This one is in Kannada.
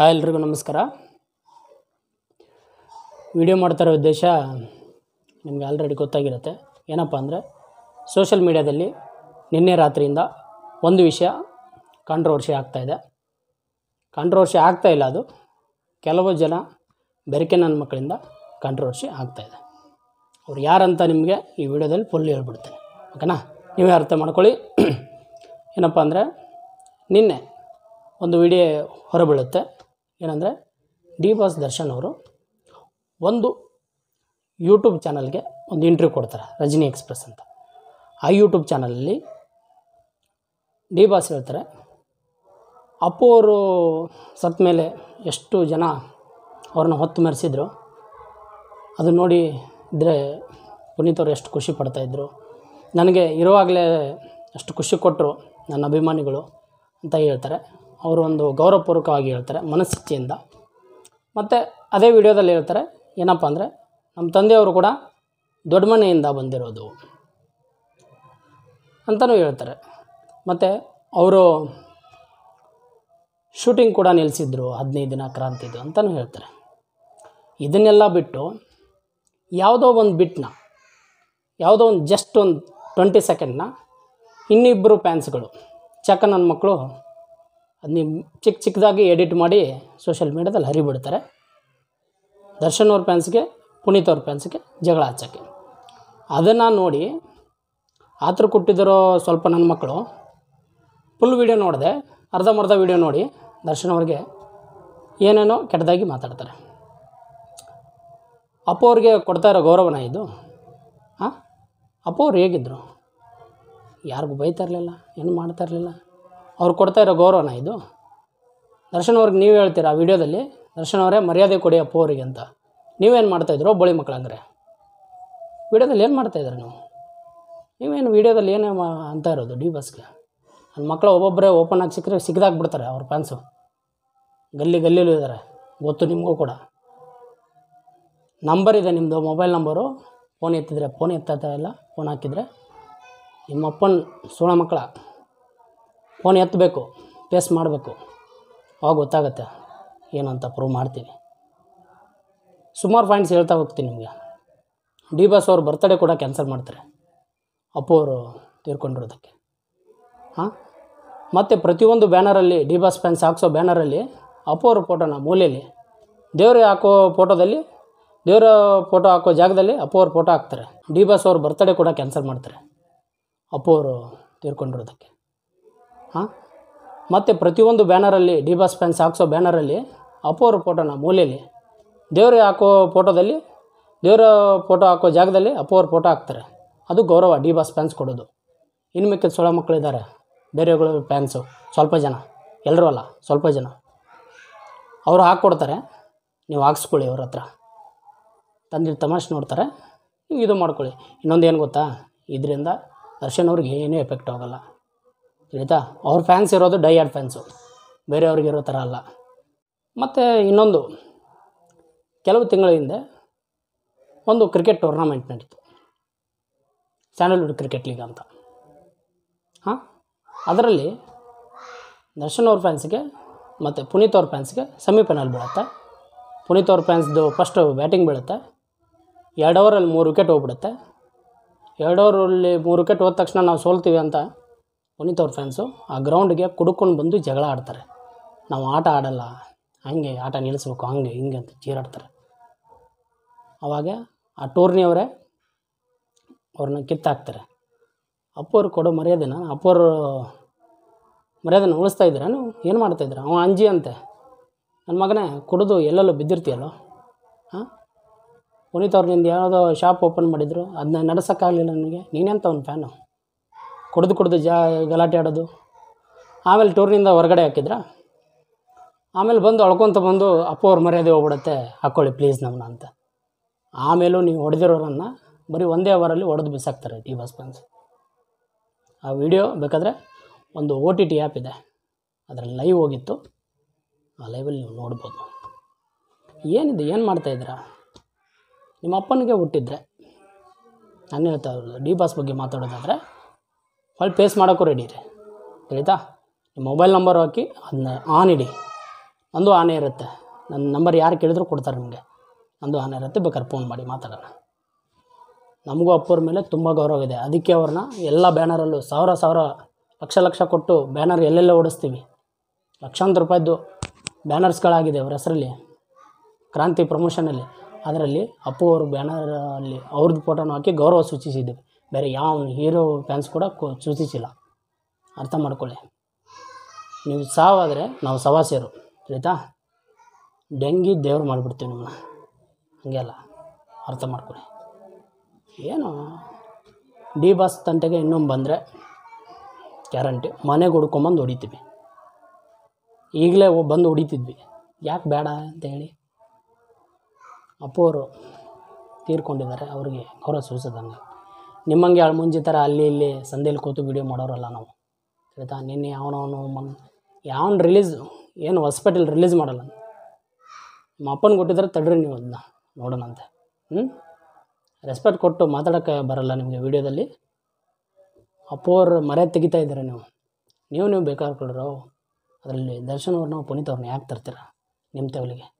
ಹಾಯ್ ಎಲ್ರಿಗೂ ನಮಸ್ಕಾರ ವಿಡಿಯೋ ಇರೋ ಉದ್ದೇಶ ನಿಮಗೆ ಆಲ್ರೆಡಿ ಗೊತ್ತಾಗಿರುತ್ತೆ ಏನಪ್ಪ ಅಂದರೆ ಸೋಷಲ್ ಮೀಡ್ಯಾದಲ್ಲಿ ನಿನ್ನೆ ರಾತ್ರಿಯಿಂದ ಒಂದು ವಿಷಯ ಕಾಂಟ್ರವರ್ಷಿ ಆಗ್ತಾಯಿದೆ ಕಾಂಟ್ರವರ್ಷಿ ಆಗ್ತಾ ಇಲ್ಲ ಅದು ಕೆಲವು ಜನ ಬೆರಕೆ ನನ್ನ ಮಕ್ಕಳಿಂದ ಕಾಂಟ್ರವರ್ಷಿ ಆಗ್ತಾಯಿದೆ ಅವ್ರು ಯಾರಂತ ನಿಮಗೆ ಈ ವಿಡಿಯೋದಲ್ಲಿ ಫುಲ್ ಹೇಳ್ಬಿಡ್ತೇನೆ ಓಕೆನಾ ನೀವೇ ಅರ್ಥ ಮಾಡ್ಕೊಳ್ಳಿ ಏನಪ್ಪ ಅಂದರೆ ನಿನ್ನೆ ಒಂದು ವಿಡಿಯೋ ಹೊರಬೀಳುತ್ತೆ ಏನಂದರೆ ಡಿ ಬಾಸ್ ದರ್ಶನ್ ಅವರು ಒಂದು ಯೂಟ್ಯೂಬ್ ಚಾನಲ್ಗೆ ಒಂದು ಇಂಟ್ರ್ಯೂ ಕೊಡ್ತಾರೆ ರಜನಿ ಎಕ್ಸ್ಪ್ರೆಸ್ ಅಂತ ಆ ಯೂಟ್ಯೂಬ್ ಚಾನಲಲ್ಲಿ ಡಿ ಬಾಸ್ ಹೇಳ್ತಾರೆ ಅಪ್ಪು ಅವರು ಸತ್ತ ಮೇಲೆ ಎಷ್ಟು ಜನ ಅವ್ರನ್ನ ಹೊತ್ತು ಮೆರೆಸಿದ್ರು ಅದು ನೋಡಿ ಇದ್ದರೆ ಪುನೀತ್ ಅವರು ಎಷ್ಟು ಖುಷಿ ಪಡ್ತಾಯಿದ್ರು ನನಗೆ ಇರುವಾಗಲೇ ಅಷ್ಟು ಖುಷಿ ಕೊಟ್ಟರು ನನ್ನ ಅಭಿಮಾನಿಗಳು ಅಂತ ಹೇಳ್ತಾರೆ ಅವರು ಒಂದು ಗೌರವಪೂರ್ವಕವಾಗಿ ಹೇಳ್ತಾರೆ ಮನಸ್ಥಿತಿಯಿಂದ ಮತ್ತು ಅದೇ ವಿಡಿಯೋದಲ್ಲಿ ಹೇಳ್ತಾರೆ ಏನಪ್ಪ ಅಂದರೆ ನಮ್ಮ ತಂದೆಯವರು ಕೂಡ ದೊಡ್ಡ ಮನೆಯಿಂದ ಬಂದಿರೋದು ಅಂತಲೂ ಹೇಳ್ತಾರೆ ಮತ್ತು ಅವರು ಶೂಟಿಂಗ್ ಕೂಡ ನಿಲ್ಲಿಸಿದ್ರು ಹದಿನೈದು ದಿನ ಕ್ರಾಂತಿದು ಅಂತಲೂ ಹೇಳ್ತಾರೆ ಇದನ್ನೆಲ್ಲ ಬಿಟ್ಟು ಯಾವುದೋ ಒಂದು ಬಿಟ್ಟನ್ನ ಯಾವುದೋ ಒಂದು ಜಸ್ಟ್ ಒಂದು ಟ್ವೆಂಟಿ ಸೆಕೆಂಡ್ನ ಇನ್ನಿಬ್ಬರು ಪ್ಯಾನ್ಸ್ಗಳು ಚಕ್ಕ ನನ್ನ ಮಕ್ಕಳು ನಿಮ್ಮ ಚಿಕ್ಕ ಚಿಕ್ಕದಾಗಿ ಎಡಿಟ್ ಮಾಡಿ ಸೋಷಿಯಲ್ ಮೀಡ್ಯಾದಲ್ಲಿ ಹರಿಬಿಡ್ತಾರೆ ದರ್ಶನ್ ಅವ್ರ ಫ್ಯಾನ್ಸ್ಗೆ ಪುನೀತ್ ಅವ್ರ ಫ್ಯಾನ್ಸ್ಗೆ ಜಗಳ ಹಚ್ಚೋಕ್ಕೆ ಅದನ್ನು ನೋಡಿ ಆತರ ಕೊಟ್ಟಿದ್ದರೋ ಸ್ವಲ್ಪ ನನ್ನ ಮಕ್ಕಳು ಫುಲ್ ವೀಡಿಯೋ ನೋಡಿದೆ ಅರ್ಧಂಬರ್ಧ ವೀಡಿಯೋ ನೋಡಿ ದರ್ಶನ್ ಅವ್ರಿಗೆ ಏನೇನೋ ಕೆಟ್ಟದಾಗಿ ಮಾತಾಡ್ತಾರೆ ಅಪ್ಪ ಅವ್ರಿಗೆ ಕೊಡ್ತಾ ಇರೋ ಗೌರವನ ಇದು ಹಾಂ ಅಪ್ಪ ಅವ್ರು ಹೇಗಿದ್ದರು ಯಾರಿಗೂ ಬೈತಾ ಇರಲಿಲ್ಲ ಏನು ಮಾಡ್ತಾ ಇರಲಿಲ್ಲ ಅವ್ರು ಕೊಡ್ತಾ ಇರೋ ಗೌರವನ ಇದು ದರ್ಶನ್ ಅವ್ರಿಗೆ ನೀವು ಹೇಳ್ತೀರಾ ವಿಡಿಯೋದಲ್ಲಿ ದರ್ಶನ್ ಅವರೇ ಮರ್ಯಾದೆ ಕೊಡಿ ಅಪ್ಪ ಅವರಿಗೆ ಅಂತ ನೀವೇನು ಮಾಡ್ತಾಯಿದ್ರು ಬಳಿ ಮಕ್ಕಳಂದ್ರೆ ವಿಡಿಯೋದಲ್ಲಿ ಏನು ಮಾಡ್ತಾಯಿದ್ರಿ ನೀವು ನೀವೇನು ವಿಡಿಯೋದಲ್ಲಿ ಏನೇ ಅಂತ ಇರೋದು ಡಿ ಬಸ್ಗೆ ನನ್ನ ಮಕ್ಕಳು ಒಬ್ಬೊಬ್ಬರೇ ಓಪನ್ ಆಗಿ ಸಿಕ್ಕರೆ ಬಿಡ್ತಾರೆ ಅವ್ರ ಫ್ಯಾನ್ಸು ಗಲ್ಲಿ ಗಲ್ಲಿಲೂ ಇದ್ದಾರೆ ಗೊತ್ತು ನಿಮಗೂ ಕೂಡ ನಂಬರ್ ಇದೆ ನಿಮ್ಮದು ಮೊಬೈಲ್ ನಂಬರು ಫೋನ್ ಎತ್ತಿದ್ರೆ ಫೋನ್ ಎತ್ತಾತ ಇಲ್ಲ ಫೋನ್ ಹಾಕಿದರೆ ನಿಮ್ಮಪ್ಪನ ಸೋಳ ಮಕ್ಕಳ ಫೋನ್ ಎತ್ತಬೇಕು ಪೇಸ್ ಮಾಡಬೇಕು ಅವಾಗ ಗೊತ್ತಾಗುತ್ತೆ ಏನಂತ ಪ್ರೂವ್ ಮಾಡ್ತೀನಿ ಸುಮಾರು ಪಾಯಿಂಟ್ಸ್ ಹೇಳ್ತಾ ಹೋಗ್ತೀನಿ ನಿಮಗೆ ಡಿ ಬಾಸ್ ಅವ್ರ ಬರ್ತಡೇ ಕೂಡ ಕ್ಯಾನ್ಸಲ್ ಮಾಡ್ತಾರೆ ಅಪ್ಪು ಅವರು ತೀರ್ಕೊಂಡಿರೋದಕ್ಕೆ ಹಾಂ ಮತ್ತು ಪ್ರತಿಯೊಂದು ಬ್ಯಾನರಲ್ಲಿ ಡಿ ಬಾಸ್ ಫ್ಯಾನ್ಸ್ ಹಾಕ್ಸೋ ಬ್ಯಾನರಲ್ಲಿ ಅಪ್ಪು ಅವ್ರ ಫೋಟೋನ ಮೂಲೆಯಲ್ಲಿ ದೇವ್ರಿಗೆ ಹಾಕೋ ಫೋಟೋದಲ್ಲಿ ದೇವರ ಫೋಟೋ ಹಾಕೋ ಜಾಗದಲ್ಲಿ ಅಪ್ಪು ಫೋಟೋ ಹಾಕ್ತಾರೆ ಡಿ ಬಾಸ್ ಅವ್ರ ಬರ್ತಡೇ ಕೂಡ ಕ್ಯಾನ್ಸಲ್ ಮಾಡ್ತಾರೆ ಅಪ್ಪು ಅವರು ತೀರ್ಕೊಂಡಿರೋದಕ್ಕೆ ಹಾಂ ಮತ್ತು ಪ್ರತಿಯೊಂದು ಬ್ಯಾನರಲ್ಲಿ ಡಿ ಬಾಸ್ ಪ್ಯಾನ್ಸ್ ಹಾಕ್ಸೋ ಬ್ಯಾನರಲ್ಲಿ ಅಪ್ಪು ಫೋಟೋನ ಮೂಲೆಯಲ್ಲಿ ದೇವರು ಹಾಕೋ ಫೋಟೋದಲ್ಲಿ ದೇವರ ಫೋಟೋ ಹಾಕೋ ಜಾಗದಲ್ಲಿ ಅಪ್ಪು ಫೋಟೋ ಹಾಕ್ತಾರೆ ಅದು ಗೌರವ ಡಿ ಬಾಸ್ ಪ್ಯಾನ್ಸ್ ಕೊಡೋದು ಇನ್ನು ಮಿಕ್ಕಿದ ಸೊಳ ಮಕ್ಕಳಿದ್ದಾರೆ ಬೇರೆಗಳು ಪ್ಯಾನ್ಸು ಸ್ವಲ್ಪ ಜನ ಎಲ್ಲರೂ ಅಲ್ಲ ಸ್ವಲ್ಪ ಜನ ಅವರು ಹಾಕ್ಕೊಡ್ತಾರೆ ನೀವು ಹಾಕ್ಸ್ಕೊಳ್ಳಿ ಅವ್ರ ಹತ್ರ ತಂದಿಲ್ ತಮಾಷೆ ನೋಡ್ತಾರೆ ನೀವು ಇದು ಮಾಡ್ಕೊಳ್ಳಿ ಇನ್ನೊಂದು ಏನು ಗೊತ್ತಾ ಇದರಿಂದ ದರ್ಶನ್ ಅವ್ರಿಗೆ ಏನೂ ಎಫೆಕ್ಟ್ ಆಗೋಲ್ಲ ಆಯಿತಾ ಅವ್ರ ಫ್ಯಾನ್ಸ್ ಇರೋದು ಡೈ ಫ್ಯಾನ್ಸು ಬೇರೆಯವ್ರಿಗಿರೋ ಥರ ಅಲ್ಲ ಮತ್ತು ಇನ್ನೊಂದು ಕೆಲವು ತಿಂಗಳ ಹಿಂದೆ ಒಂದು ಕ್ರಿಕೆಟ್ ಟೂರ್ನಾಮೆಂಟ್ ನಡೀತು ಸ್ಯಾಂಡಲ್ವುಡ್ ಕ್ರಿಕೆಟ್ ಲೀಗ್ ಅಂತ ಹಾಂ ಅದರಲ್ಲಿ ದರ್ಶನ್ ಅವ್ರ ಫ್ಯಾನ್ಸ್ಗೆ ಮತ್ತು ಪುನೀತ್ ಅವ್ರ ಫ್ಯಾನ್ಸ್ಗೆ ಸೆಮಿಫೈನಲ್ ಬೀಳುತ್ತೆ ಪುನೀತ್ ಅವ್ರ ಫ್ಯಾನ್ಸ್ದು ಫಸ್ಟು ಬ್ಯಾಟಿಂಗ್ ಬೀಳುತ್ತೆ ಎರಡು ಓವರಲ್ಲಿ ಮೂರು ವಿಕೆಟ್ ಹೋಗ್ಬಿಡುತ್ತೆ ಎರಡು ಓವರಲ್ಲಿ ಮೂರು ವಿಕೆಟ್ ಹೋದ ತಕ್ಷಣ ನಾವು ಸೋಲ್ತೀವಿ ಅಂತ ಪುನೀತ್ ಅವ್ರ ಫ್ಯಾನ್ಸು ಆ ಗ್ರೌಂಡಿಗೆ ಕುಡ್ಕೊಂಡು ಬಂದು ಜಗಳ ಆಡ್ತಾರೆ ನಾವು ಆಟ ಆಡಲ್ಲ ಹಂಗೆ ಆಟ ನಿಲ್ಲಿಸ್ಬೇಕು ಹಂಗೆ ಹಿಂಗೆ ಅಂತ ಚೀರಾಡ್ತಾರೆ ಆವಾಗ ಆ ಟೂರ್ನಿಯವರೇ ಅವ್ರನ್ನ ಕಿತ್ತಾಕ್ತಾರೆ ಅಪ್ಪವ್ರು ಕೊಡೋ ಮರ್ಯಾದೆನ ಅಪ್ಪವ್ರು ಮರ್ಯಾದೆನ ಉಳಿಸ್ತಾ ಇದ್ದೀರ ನೀವು ಏನು ಇದ್ದೀರ ಅವ ಅಂಜಿ ಅಂತೆ ನನ್ನ ಮಗನೇ ಕುಡಿದು ಎಲ್ಲೆಲ್ಲೋ ಬಿದ್ದಿರ್ತೀಯಲ್ಲೋ ಹಾಂ ಪುನೀತ್ ಅವ್ರಿಂದ ಯಾವುದೋ ಶಾಪ್ ಓಪನ್ ಮಾಡಿದ್ರು ಅದನ್ನ ನಡೆಸೋಕ್ಕಾಗಲಿಲ್ಲ ನನಗೆ ನೀನೆಂತ ಅವ್ನ ಫ್ಯಾನು ಕುಡಿದು ಕುಡಿದು ಜಾ ಗಲಾಟೆ ಆಡೋದು ಆಮೇಲೆ ಟೂರ್ನಿಂದ ಹೊರಗಡೆ ಹಾಕಿದ್ರ ಆಮೇಲೆ ಬಂದು ಅಳ್ಕೊತ ಬಂದು ಅಪ್ಪ ಅವ್ರ ಮರ್ಯಾದೆ ಹೋಗ್ಬಿಡುತ್ತೆ ಹಾಕ್ಕೊಳ್ಳಿ ಪ್ಲೀಸ್ ನಮ್ಮನ್ನ ಅಂತ ಆಮೇಲೂ ನೀವು ಹೊಡೆದಿರೋರನ್ನು ಬರೀ ಒಂದೇ ಅವರಲ್ಲಿ ಹೊಡೆದು ಬಿಸಾಕ್ತಾರೆ ಟಿ ಬಾಸ್ ಫ್ಯಾನ್ಸ್ ಆ ವಿಡಿಯೋ ಬೇಕಾದರೆ ಒಂದು ಓ ಟಿ ಟಿ ಆ್ಯಪ್ ಇದೆ ಅದರಲ್ಲಿ ಲೈವ್ ಹೋಗಿತ್ತು ಆ ಲೈವಲ್ಲಿ ನೀವು ನೋಡ್ಬೋದು ಏನಿದೆ ಏನು ಮಾಡ್ತಾಯಿದ್ರ ನಿಮ್ಮ ಅಪ್ಪನಿಗೆ ಹುಟ್ಟಿದ್ರೆ ನಾನು ಹೇಳ್ತಾ ಡಿ ಬಾಸ್ ಬಗ್ಗೆ ಮಾತಾಡೋದಾದರೆ ಅಲ್ಲಿ ಪೇಸ್ ಮಾಡೋಕ್ಕೂ ರೆಡಿ ರೀ ಆಯಿತಾ ನಿಮ್ಮ ಮೊಬೈಲ್ ನಂಬರ್ ಹಾಕಿ ಅದನ್ನ ಆನ್ ಇಡಿ ನಂದು ಆನೇ ಇರುತ್ತೆ ನನ್ನ ನಂಬರ್ ಯಾರು ಕೇಳಿದ್ರು ಕೊಡ್ತಾರೆ ನಿಮಗೆ ನಂದು ಆನೇ ಇರುತ್ತೆ ಬೇಕಾದ್ರೆ ಫೋನ್ ಮಾಡಿ ಮಾತಾಡೋಣ ನಮಗೂ ಅಪ್ಪವ್ರ ಮೇಲೆ ತುಂಬ ಗೌರವ ಇದೆ ಅದಕ್ಕೆ ಅವ್ರನ್ನ ಎಲ್ಲ ಬ್ಯಾನರಲ್ಲೂ ಸಾವಿರ ಸಾವಿರ ಲಕ್ಷ ಲಕ್ಷ ಕೊಟ್ಟು ಬ್ಯಾನರ್ ಎಲ್ಲೆಲ್ಲ ಓಡಿಸ್ತೀವಿ ಲಕ್ಷಾಂತರ ರೂಪಾಯಿದ್ದು ಬ್ಯಾನರ್ಸ್ಗಳಾಗಿದೆ ಅವ್ರ ಹೆಸರಲ್ಲಿ ಕ್ರಾಂತಿ ಪ್ರಮೋಷನಲ್ಲಿ ಅದರಲ್ಲಿ ಅಪ್ಪು ಅವರು ಬ್ಯಾನರಲ್ಲಿ ಅವ್ರದ್ದು ಫೋಟೋನ ಹಾಕಿ ಗೌರವ ಸೂಚಿಸಿದ್ದೀವಿ ಬೇರೆ ಯಾವ ಹೀರೋ ಫ್ಯಾನ್ಸ್ ಕೂಡ ಕೊ ಸೂಚಿಸಿಲ್ಲ ಅರ್ಥ ಮಾಡ್ಕೊಳ್ಳಿ ನೀವು ಸಾವಾದರೆ ನಾವು ಸವಾಸಿಯರು ಆಯಿತಾ ಡೆಂಗಿ ದೇವ್ರು ಮಾಡಿಬಿಡ್ತೀವಿ ನಿಮ್ಮನ್ನ ಅಲ್ಲ ಅರ್ಥ ಮಾಡ್ಕೊಳ್ಳಿ ಏನು ಡಿ ಬಸ್ ತಂಟೆಗೆ ಇನ್ನೊಂದು ಬಂದರೆ ಗ್ಯಾರಂಟಿ ಮನೆಗೆ ಹುಡ್ಕೊಂಬಂದು ಹೊಡಿತೀವಿ ಈಗಲೇ ಬಂದು ಹೊಡಿತಿದ್ವಿ ಯಾಕೆ ಬೇಡ ಅಂತ ಹೇಳಿ ಅಪ್ಪ ಅವರು ತೀರ್ಕೊಂಡಿದ್ದಾರೆ ಅವ್ರಿಗೆ ಗೌರವ ಸೂಚಿಸಿದಂಗೆ ನಿಮ್ಮಂಗೆ ಮುಂಜಿ ಥರ ಅಲ್ಲಿ ಇಲ್ಲಿ ಸಂದೇಲಿ ಕೂತು ವೀಡಿಯೋ ಮಾಡೋರಲ್ಲ ನಾವು ಆಯಿತಾ ನಿನ್ನೆ ಯಾವನವನು ಮನ್ ಯಾವನು ರಿಲೀಸ್ ಏನು ಹೊಸ್ಪೆಟಲ್ ರಿಲೀಸ್ ಮಾಡಲ್ಲ ನಮ್ಮ ಅಪ್ಪನ ಕೊಟ್ಟಿದ್ರೆ ತಡ್ರಿ ನೀವು ಅದನ್ನ ನೋಡೋಣಂತೆ ಹ್ಞೂ ರೆಸ್ಪೆಕ್ಟ್ ಕೊಟ್ಟು ಮಾತಾಡೋಕ್ಕೆ ಬರಲ್ಲ ನಿಮಗೆ ವೀಡಿಯೋದಲ್ಲಿ ಅವ್ರು ಮರೆ ತೆಗಿತಾ ಇದ್ದೀರ ನೀವು ನೀವು ನೀವು ಬೇಕಾದ್ರೆ ಅದರಲ್ಲಿ ದರ್ಶನವ್ರನ್ನ ಪುನೀತ್ ಅವ್ರನ್ನ ಯಾಕೆ ತರ್ತೀರ ನಿಮ್ಮ ತೆವಲಿಗೆ